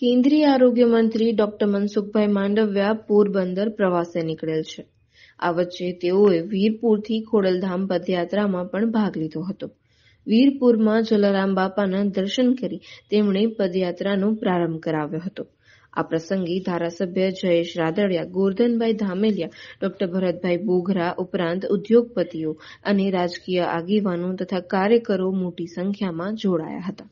કેન્દ્રીય આરોગ્ય મંત્રી ડોક્ટર મનસુખભાઈ માંડવ્યા પોરબંદર પ્રવાસે નીકળેલ છે આ વચ્ચે તેઓએ વીરપુરથી ખોડલધામ પદયાત્રામાં પણ ભાગ લીધો હતો વીરપુરમાં જલારામ બાપાના દર્શન કરી તેમણે પદયાત્રાનો પ્રારંભ કરાવ્યો હતો આ પ્રસંગે ધારાસભ્ય જયેશ રાદડિયા ગોરધનભાઈ ધામેલિયા ડોક્ટર ભરતભાઈ બોઘરા ઉપરાંત ઉદ્યોગપતિઓ અને રાજકીય આગેવાનો તથા કાર્યકરો મોટી સંખ્યામાં જોડાયા હતા